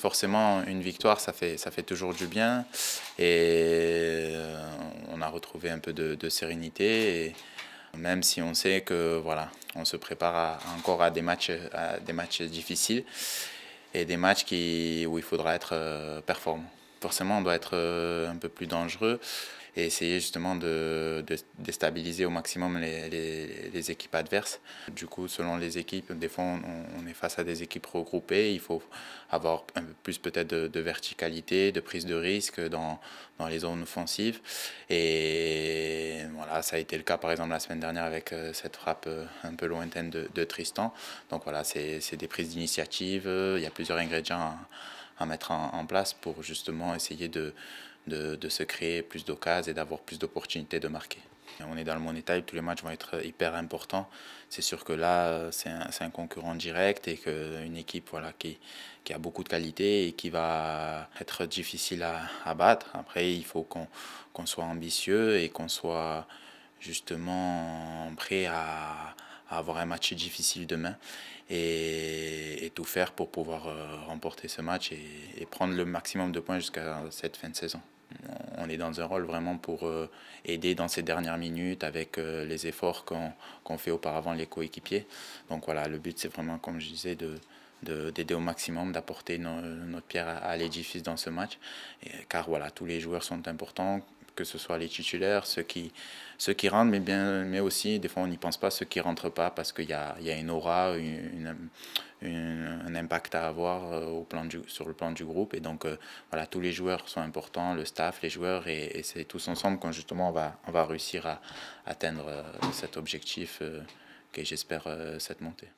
Forcément, une victoire, ça fait, ça fait toujours du bien. Et euh, on a retrouvé un peu de, sérénité. même si on sait que voilà, on se prépare encore à des matchs, des matchs difficiles et des matchs qui, où il faudra être euh, performant. Forcément, on doit être euh, un peu plus dangereux et essayer justement de, déstabiliser au maximum les, équipes adverses. Du coup, selon les équipes, des fois on, est face à des équipes regroupées, il faut avoir un peu plus peut-être de, verticalité, de prise de risque dans, dans les zones offensives. Et voilà, ça a été le cas par exemple la semaine dernière avec euh, cette frappe euh, un peu lointaine de, Tristan. Donc voilà, c'est des prises d'initiative, il y a plusieurs ingrédients à, mettre en place pour justement essayer de, de, de se créer plus d'occasions et d'avoir plus d'opportunités de marquer. On est dans le money time, tous les matchs vont être hyper importants. C'est sûr que là, euh, c'est un, un, concurrent direct et une équipe voilà, qui, qui, a beaucoup de qualité et qui va être difficile à, battre. Après, il faut qu'on soit ambitieux et qu'on soit justement prêt à, à, avoir un match difficile demain et, et tout faire pour pouvoir euh, remporter ce match et, et prendre le maximum de points jusqu'à cette fin de saison on est dans un rôle vraiment pour euh, aider dans ces dernières minutes avec euh, les efforts qu'ont fait auparavant les coéquipiers. Donc voilà, le but c'est vraiment, comme je disais, de, d'aider au maximum, d'apporter notre pierre à, l'édifice dans ce match. car voilà, tous les joueurs sont importants, que ce soit les titulaires, ceux qui, ceux qui rentrent, mais, bien, mais aussi, des fois, on n'y pense pas, ceux qui ne rentrent pas parce qu'il y a, y a, une aura, une, un impact à avoir euh, au plan du, sur le plan du groupe. Et donc, euh, voilà, tous les joueurs sont importants, le staff, les joueurs, et, c'est tous ensemble qu'on justement va, on va réussir à, atteindre euh, cet objectif que j'espère, cette montée.